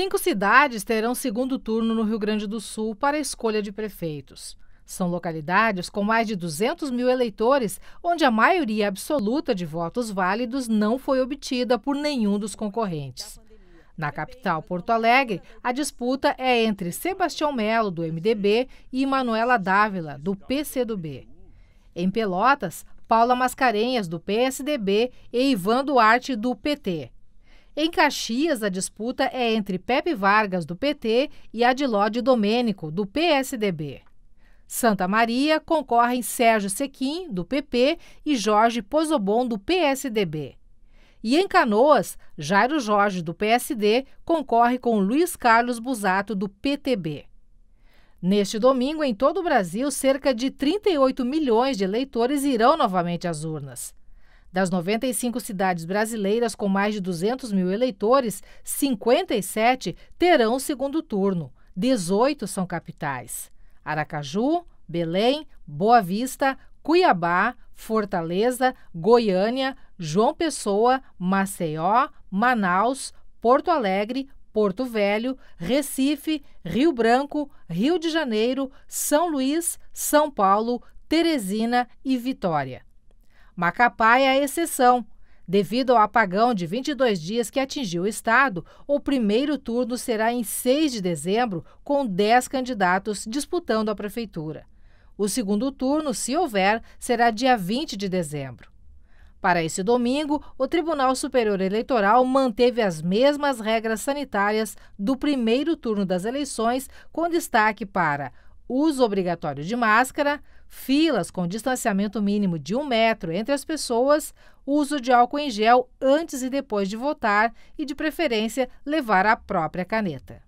Cinco cidades terão segundo turno no Rio Grande do Sul para a escolha de prefeitos. São localidades com mais de 200 mil eleitores, onde a maioria absoluta de votos válidos não foi obtida por nenhum dos concorrentes. Na capital, Porto Alegre, a disputa é entre Sebastião Melo, do MDB, e Manuela Dávila, do PCdoB. Em Pelotas, Paula Mascarenhas, do PSDB, e Ivan Duarte, do PT. Em Caxias, a disputa é entre Pepe Vargas, do PT, e Adilode Domênico, do PSDB. Santa Maria concorrem Sérgio Sequim, do PP, e Jorge Pozobon, do PSDB. E em Canoas, Jairo Jorge, do PSD, concorre com Luiz Carlos Busato, do PTB. Neste domingo, em todo o Brasil, cerca de 38 milhões de eleitores irão novamente às urnas. Das 95 cidades brasileiras com mais de 200 mil eleitores, 57 terão segundo turno, 18 são capitais. Aracaju, Belém, Boa Vista, Cuiabá, Fortaleza, Goiânia, João Pessoa, Maceió, Manaus, Porto Alegre, Porto Velho, Recife, Rio Branco, Rio de Janeiro, São Luís, São Paulo, Teresina e Vitória. Macapá é a exceção. Devido ao apagão de 22 dias que atingiu o Estado, o primeiro turno será em 6 de dezembro, com 10 candidatos disputando a Prefeitura. O segundo turno, se houver, será dia 20 de dezembro. Para esse domingo, o Tribunal Superior Eleitoral manteve as mesmas regras sanitárias do primeiro turno das eleições, com destaque para uso obrigatório de máscara, filas com distanciamento mínimo de um metro entre as pessoas, uso de álcool em gel antes e depois de votar e, de preferência, levar a própria caneta.